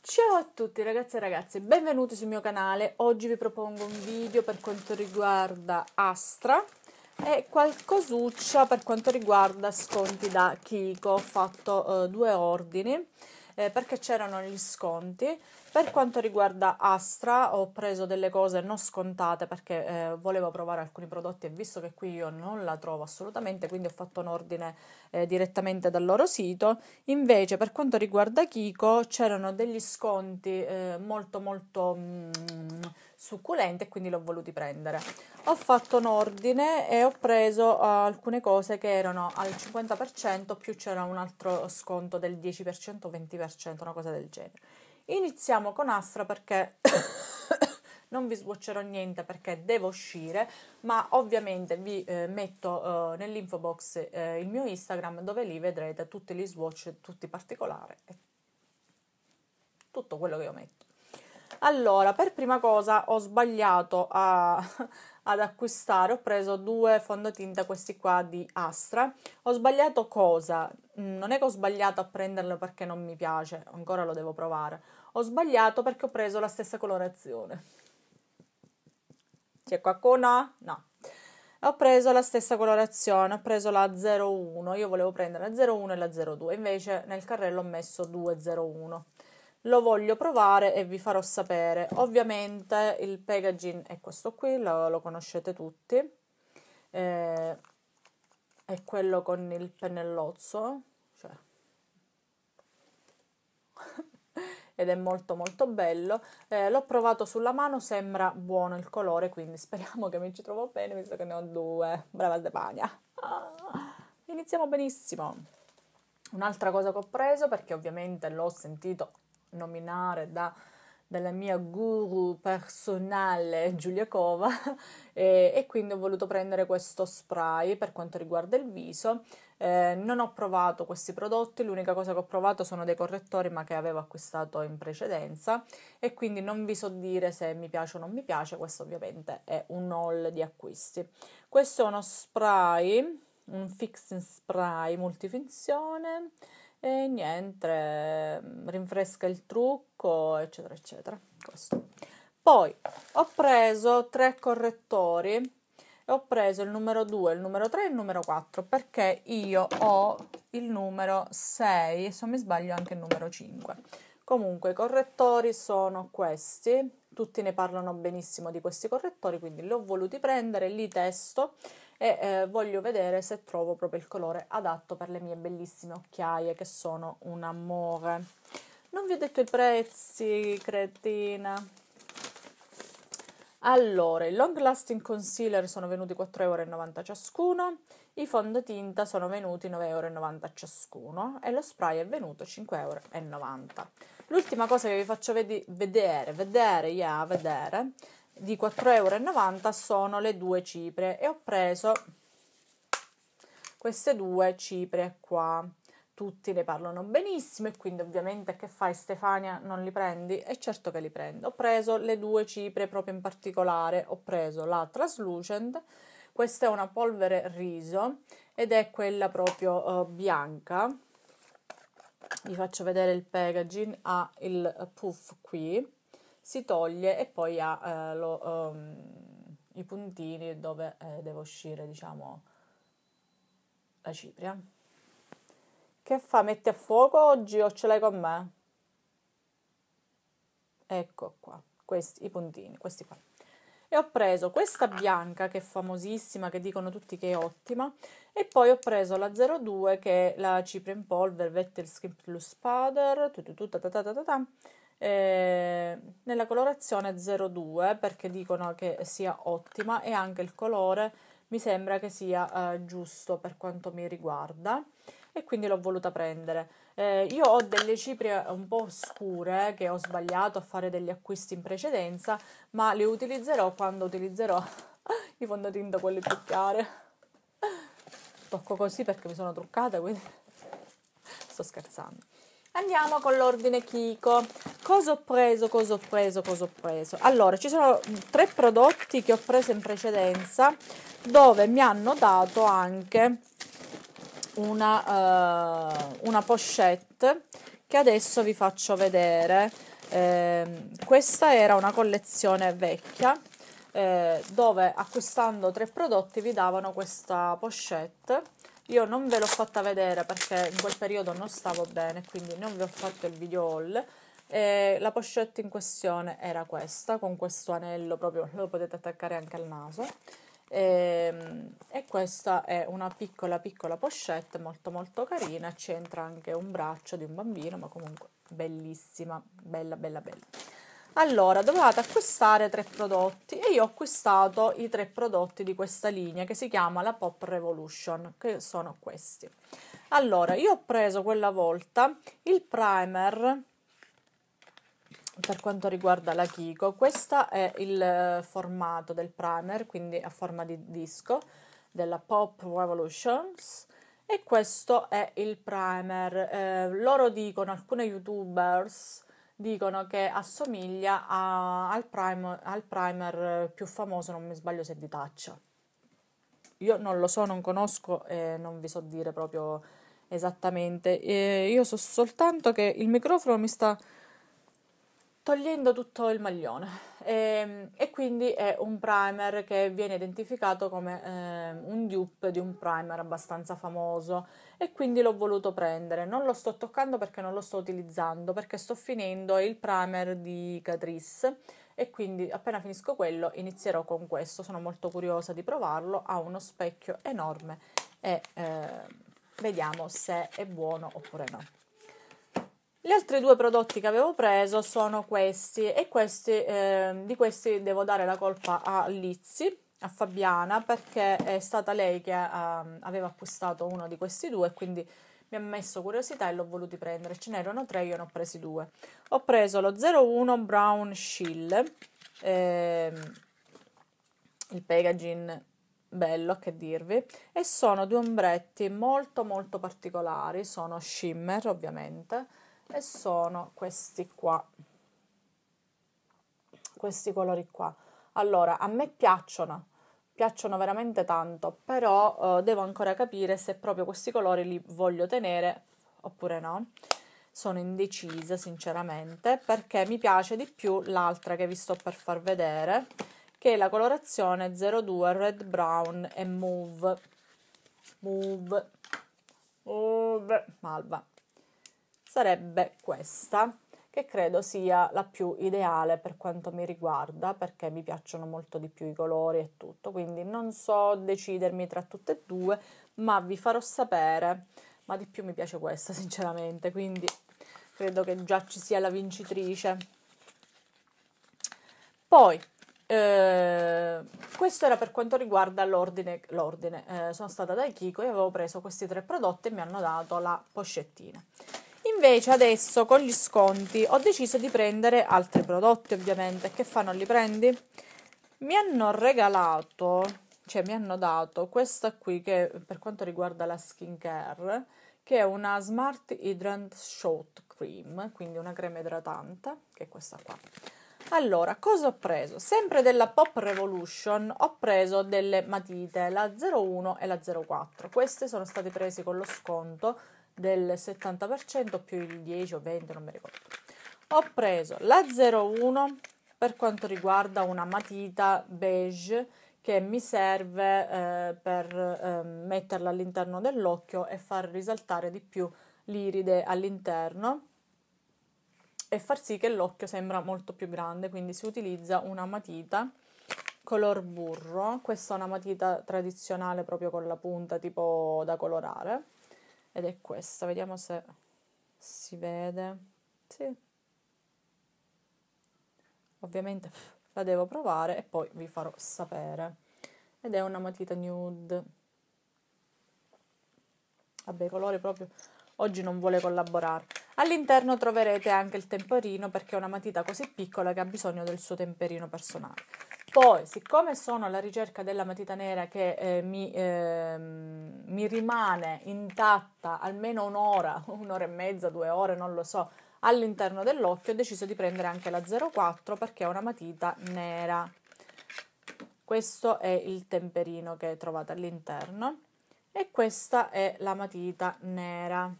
Ciao a tutti ragazzi e ragazze, benvenuti sul mio canale. Oggi vi propongo un video per quanto riguarda Astra e qualcosuccia per quanto riguarda sconti da Kiko. Ho fatto eh, due ordini eh, perché c'erano gli sconti per quanto riguarda Astra, ho preso delle cose non scontate perché eh, volevo provare alcuni prodotti e visto che qui io non la trovo assolutamente, quindi ho fatto un ordine eh, direttamente dal loro sito. Invece, per quanto riguarda Kiko, c'erano degli sconti eh, molto molto mm, succulenti e quindi l'ho voluti prendere. Ho fatto un ordine e ho preso eh, alcune cose che erano al 50%, più c'era un altro sconto del 10%, 20%, una cosa del genere. Iniziamo con Astra perché non vi sboccerò niente perché devo uscire, ma ovviamente vi eh, metto eh, nell'info box eh, il mio Instagram dove lì vedrete tutti gli swatch, tutti particolari e tutto quello che io metto. Allora, per prima cosa ho sbagliato a, ad acquistare, ho preso due fondotinta, questi qua di Astra. Ho sbagliato cosa? Mm, non è che ho sbagliato a prenderlo perché non mi piace, ancora lo devo provare. Ho sbagliato perché ho preso la stessa colorazione. C'è qualcuno? No. Ho preso la stessa colorazione, ho preso la 01, io volevo prendere la 01 e la 02, invece nel carrello ho messo 201 lo voglio provare e vi farò sapere. Ovviamente il packaging è questo qui, lo, lo conoscete tutti. Eh, è quello con il pennellozzo, cioè. ed è molto molto bello. Eh, l'ho provato sulla mano, sembra buono il colore, quindi speriamo che mi ci trovo bene, visto che ne ho due. Brava Stefania! Ah, iniziamo benissimo! Un'altra cosa che ho preso, perché ovviamente l'ho sentito nominare da, dalla mia guru personale Giulia Cova e, e, quindi ho voluto prendere questo spray per quanto riguarda il viso. Eh, non ho provato questi prodotti, l'unica cosa che ho provato sono dei correttori ma che avevo acquistato in precedenza e quindi non vi so dire se mi piace o non mi piace, questo ovviamente è un haul di acquisti. Questo è uno spray, un fixing spray multifunzione e niente, mm, rinfresca il trucco, eccetera, eccetera. Questo. Poi ho preso tre correttori e ho preso il numero 2, il numero 3 e il numero 4 perché io ho il numero 6 e se mi sbaglio anche il numero 5. Comunque i correttori sono questi, tutti ne parlano benissimo di questi correttori, quindi li ho voluti prendere, li testo e eh, voglio vedere se trovo proprio il colore adatto per le mie bellissime occhiaie che sono un amore. Non vi ho detto i prezzi, cretina. Allora, i long lasting concealer sono venuti 4,90 euro ciascuno, i fondotinta sono venuti 9,90 euro ciascuno e lo spray è venuto 5,90 euro. L'ultima cosa che vi faccio vedi- vedere, vedere, yeah, vedere, di 4,90 euro sono le due cipre e ho preso queste due cipre qua tutti ne parlano benissimo e quindi ovviamente che fai Stefania non li prendi? E certo che li prendo. Ho preso le due cipre proprio in particolare, ho preso la Translucent, questa è una polvere riso ed è quella proprio uh, bianca. Vi faccio vedere il packaging, ha il puff qui si toglie e poi ha eh, lo, um, i puntini dove eh, deve uscire diciamo la cipria che fa? mette a fuoco oggi o ce l'hai con me? Ecco qua, questi i puntini, questi qua. E ho preso questa bianca che è famosissima, che dicono tutti che è ottima, e poi ho preso la 02 che è la cipria in polvere, Vettel Skin Plus Powder, tututu, tatatata, eh, nella colorazione 02 perché dicono che sia ottima e anche il colore mi sembra che sia eh, giusto per quanto mi riguarda e quindi l'ho voluta prendere. Eh, io ho delle cipria un po' scure che ho sbagliato a fare degli acquisti in precedenza, ma le utilizzerò quando utilizzerò i fondotinta quelli più chiari. Tocco così perché mi sono truccata, quindi sto scherzando. Andiamo con l'ordine Kiko. Cosa ho preso, cosa ho preso, cosa ho preso? Allora, ci sono tre prodotti che ho preso in precedenza dove mi hanno dato anche una, uh, una pochette che adesso vi faccio vedere. Eh, questa era una collezione vecchia eh, dove acquistando tre prodotti vi davano questa pochette io non ve l'ho fatta vedere perché in quel periodo non stavo bene quindi non vi ho fatto il video haul eh, la pochette in questione era questa, con questo anello proprio, lo potete attaccare anche al naso. E, ehm, e, questa è una piccola piccola pochette molto molto carina, c'entra anche un braccio di un bambino, ma comunque bellissima, bella bella bella. Allora, dovevate acquistare tre prodotti e io ho acquistato i tre prodotti di questa linea che si chiama la Pop Revolution, che sono questi. Allora, io ho preso quella volta il primer per quanto riguarda la Kiko. Questo è il eh, formato del primer, quindi a forma di disco della Pop Revolutions e questo è il primer. Eh, loro dicono, alcuni youtubers dicono che assomiglia a, al, prime, al primer eh, più famoso, non mi sbaglio se è di taccia. Io non lo so, non conosco e eh, non vi so dire proprio esattamente. Eh, io so soltanto che il microfono mi sta togliendo tutto il maglione e, ehm, e, quindi è un primer che viene identificato come eh, un dupe di un primer abbastanza famoso e quindi l'ho voluto prendere non lo sto toccando perché non lo sto utilizzando perché sto finendo il primer di Catrice e quindi appena finisco quello inizierò con questo sono molto curiosa di provarlo ha uno specchio enorme e eh, vediamo se è buono oppure no gli altri due prodotti che avevo preso sono questi e questi, eh, di questi devo dare la colpa a Lizzi, a Fabiana, perché è stata lei che eh, aveva acquistato uno di questi due e quindi mi ha messo curiosità e l'ho voluto prendere. Ce n'erano tre, io ne ho presi due. Ho preso lo 01 Brown Shill, eh, il packaging bello che dirvi e sono due ombretti molto molto particolari, sono shimmer ovviamente e sono questi qua questi colori qua allora a me piacciono piacciono veramente tanto però eh, devo ancora capire se proprio questi colori li voglio tenere oppure no sono indecisa sinceramente perché mi piace di più l'altra che vi sto per far vedere che è la colorazione 02 red brown e move move move malva sarebbe questa, che credo sia la più ideale per quanto mi riguarda, perché mi piacciono molto di più i colori e tutto, quindi non so decidermi tra tutte e due, ma vi farò sapere. Ma di più mi piace questa, sinceramente, quindi credo che già ci sia la vincitrice. Poi, eh, questo era per quanto riguarda l'ordine. l'ordine. Eh, sono stata da Kiko e avevo preso questi tre prodotti e mi hanno dato la pochettina. Invece adesso con gli sconti ho deciso di prendere altri prodotti ovviamente. Che fa non li prendi? Mi hanno regalato, cioè mi hanno dato questa qui che per quanto riguarda la skin care che è una Smart Hydrant Shot Cream, quindi una crema idratante, che è questa qua. Allora, cosa ho preso? Sempre della Pop Revolution ho preso delle matite, la 01 e la 04. Queste sono state prese con lo sconto del 70% più il 10 o 20, non mi ricordo. Ho preso la 01 per quanto riguarda una matita beige che mi serve eh, per eh, metterla all'interno dell'occhio e far risaltare di più l'iride all'interno e far sì che l'occhio sembra molto più grande, quindi si utilizza una matita color burro, questa è una matita tradizionale proprio con la punta tipo da colorare ed è questa, vediamo se si vede, sì, ovviamente la devo provare e poi vi farò sapere, ed è una matita nude, vabbè i colori proprio oggi non vuole collaborare. All'interno troverete anche il temperino perché è una matita così piccola che ha bisogno del suo temperino personale. Poi, siccome sono alla ricerca della matita nera che eh, mi, eh, mi, rimane intatta almeno un'ora, un'ora e mezza, due ore, non lo so, all'interno dell'occhio, ho deciso di prendere anche la 04 perché è una matita nera. Questo è il temperino che trovate all'interno e questa è la matita nera.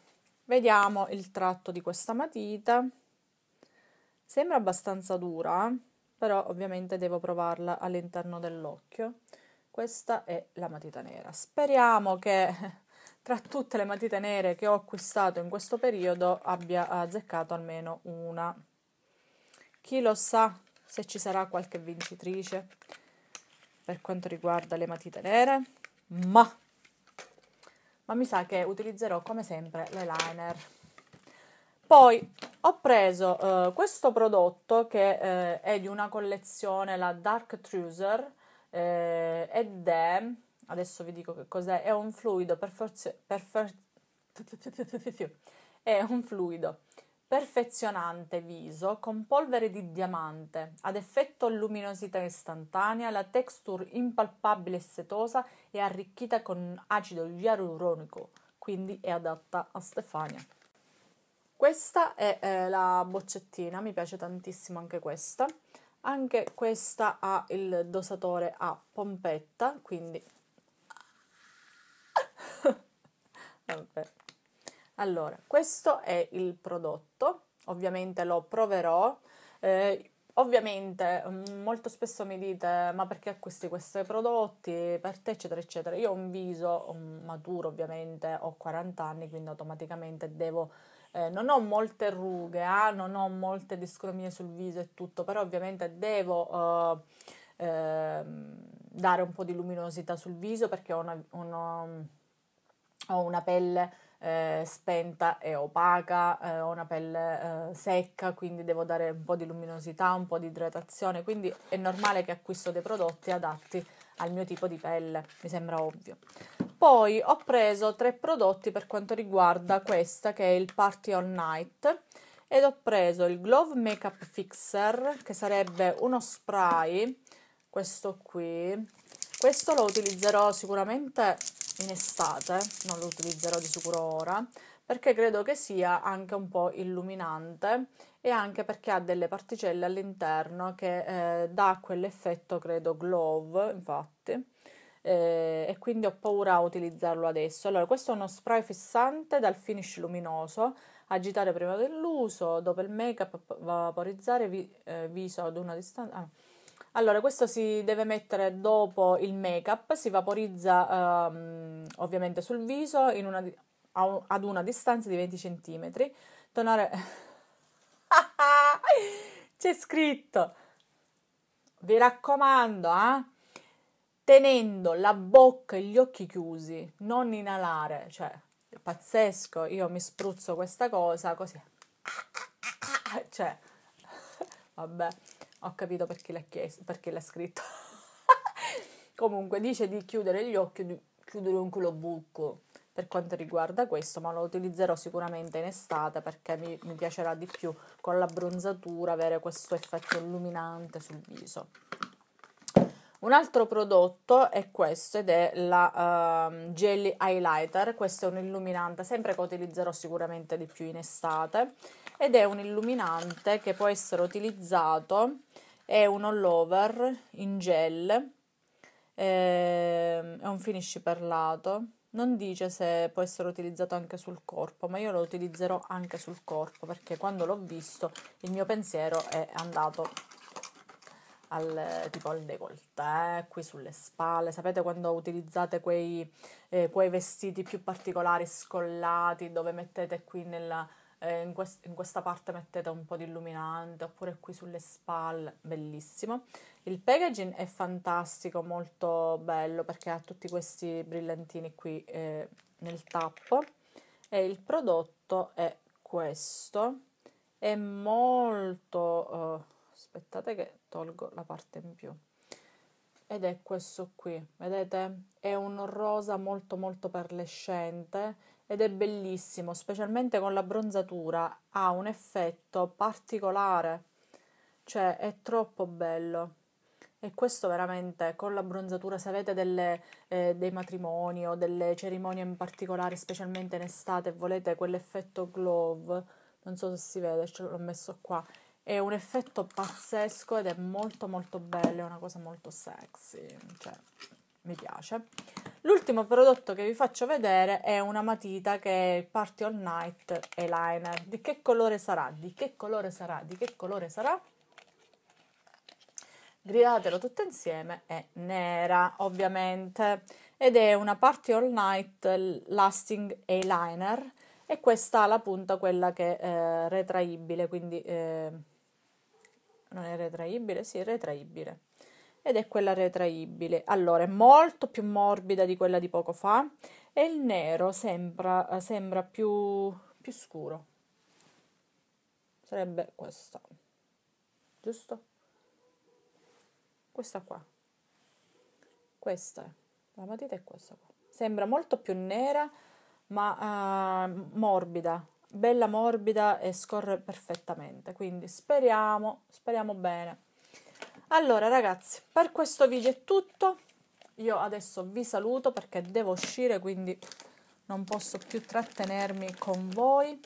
Vediamo il tratto di questa matita. Sembra abbastanza dura, eh? però ovviamente devo provarla all'interno dell'occhio. Questa è la matita nera. Speriamo che tra tutte le matite nere che ho acquistato in questo periodo abbia azzeccato almeno una. Chi lo sa se ci sarà qualche vincitrice per quanto riguarda le matite nere, ma, ma mi sa che utilizzerò come sempre l'eyeliner. Poi ho preso eh, questo prodotto che eh, è di una collezione, la Dark Truser, eh, ed è, adesso vi dico che cos'è, è un fluido perfezio- perfer- è un fluido perfezionante viso con polvere di diamante, ad effetto luminosità istantanea, la texture impalpabile e setosa e arricchita con acido ialuronico, quindi è adatta a Stefania. Questa è eh, la boccettina, mi piace tantissimo anche questa. Anche questa ha il dosatore a pompetta, quindi... Vabbè. Allora, questo è il prodotto, ovviamente lo proverò. Eh, Ovviamente mm, molto spesso mi dite ma perché acquisti questi prodotti per te eccetera eccetera. Io ho un viso mm, maturo ovviamente, ho 40 anni quindi automaticamente devo eh, non ho molte rughe, eh, non ho molte discromie sul viso e tutto, però ovviamente devo eh, ehm, dare un po' di luminosità sul viso perché ho una, una, ho una pelle eh, spenta e opaca, eh, ho una pelle secca, quindi devo dare un po' di luminosità, un po' di idratazione, quindi è normale che acquisto dei prodotti adatti al mio tipo di pelle, mi sembra ovvio. Poi ho preso tre prodotti per quanto riguarda questa che è il Party All Night ed ho preso il Glove Makeup Fixer che sarebbe uno spray, questo qui. Questo lo utilizzerò sicuramente in estate, non lo utilizzerò di sicuro ora, perché credo che sia anche un po' illuminante e anche perché ha delle particelle all'interno che eh, dà quell'effetto credo glove, infatti eh, e quindi ho paura a utilizzarlo adesso. Allora, questo è uno spray fissante dal finish luminoso, agitare prima dell'uso, dopo il make-up, vaporizzare vi, eh, viso ad una distanza... Ah. Allora, questo si deve mettere dopo il make-up, si vaporizza ehm, ovviamente sul viso una ad una distanza di 20 cm. Tonare... C'è scritto! Vi raccomando, eh? tenendo la bocca e gli occhi chiusi, non inalare, cioè è pazzesco, io mi spruzzo questa cosa così, cioè, vabbè, ho capito perché l'ha, chiesto, perché l'ha scritto. Comunque dice di chiudere gli occhi, di chiudere un culo buco per quanto riguarda questo, ma lo utilizzerò sicuramente in estate perché mi, mi piacerà di più con l'abbronzatura avere questo effetto illuminante sul viso. Un altro prodotto è questo ed è la uh, Jelly Highlighter, questo è un illuminante sempre che utilizzerò sicuramente di più in estate ed è un illuminante che può essere utilizzato, è un all over in gel, ehm, è un finish perlato, non dice se può essere utilizzato anche sul corpo, ma io lo utilizzerò anche sul corpo perché quando l'ho visto il mio pensiero è andato al, tipo al décolleté, qui sulle spalle, sapete quando utilizzate quei, eh, quei vestiti più particolari, scollati, dove mettete qui nella, eh, in, quest- in, questa parte mettete un po' di illuminante, oppure qui sulle spalle, bellissimo. Il packaging è fantastico, molto bello, perché ha tutti questi brillantini qui eh, nel tappo. E il prodotto è questo, è molto... Eh, aspettate che tolgo la parte in più ed è questo qui vedete è un rosa molto molto perlescente ed è bellissimo specialmente con la bronzatura ha un effetto particolare cioè è troppo bello e questo veramente con la bronzatura se avete delle, eh, dei matrimoni o delle cerimonie in particolare specialmente in estate e volete quell'effetto glow non so se si vede ce l'ho messo qua è un effetto pazzesco ed è molto molto bello, è una cosa molto sexy, cioè mi piace. L'ultimo prodotto che vi faccio vedere è una matita che è Party All Night Eyeliner. Di che colore sarà? Di che colore sarà? Di che colore sarà? Gridatelo tutto insieme, è nera ovviamente ed è una Party All Night Lasting Eyeliner e questa ha la punta quella che è eh, retraibile, quindi... Eh, non è retraibile? Sì, retraibile. Ed è quella retraibile. Allora, è molto più morbida di quella di poco fa e il nero sembra, sembra più, più scuro. Sarebbe questa. Giusto? Questa qua. Questa è. La matita è questa qua. Sembra molto più nera, ma uh, morbida bella morbida e scorre perfettamente, quindi speriamo, speriamo bene. Allora ragazzi, per questo video è tutto, io adesso vi saluto perché devo uscire, quindi non posso più trattenermi con voi.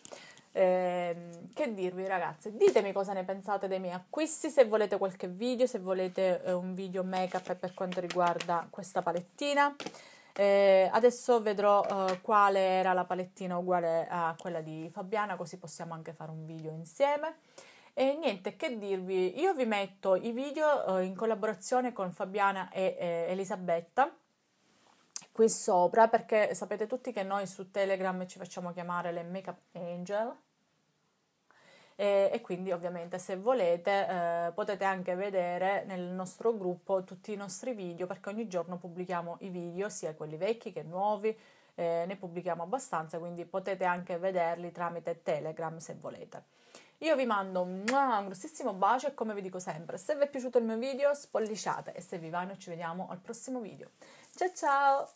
Eh, che dirvi ragazzi, ditemi cosa ne pensate dei miei acquisti, se volete qualche video, se volete eh, un video make up per quanto riguarda questa palettina. Eh, adesso vedrò eh, quale era la palettina uguale a quella di Fabiana, così possiamo anche fare un video insieme. E niente, che dirvi, io vi metto i video eh, in collaborazione con Fabiana e eh, Elisabetta qui sopra perché sapete tutti che noi su Telegram ci facciamo chiamare le Makeup Angel e, eh, e quindi ovviamente se volete eh, potete anche vedere nel nostro gruppo tutti i nostri video perché ogni giorno pubblichiamo i video sia quelli vecchi che nuovi, eh, ne pubblichiamo abbastanza quindi potete anche vederli tramite Telegram se volete. Io vi mando un grossissimo bacio e come vi dico sempre, se vi è piaciuto il mio video spollisciate e se vi va noi ci vediamo al prossimo video. Ciao ciao!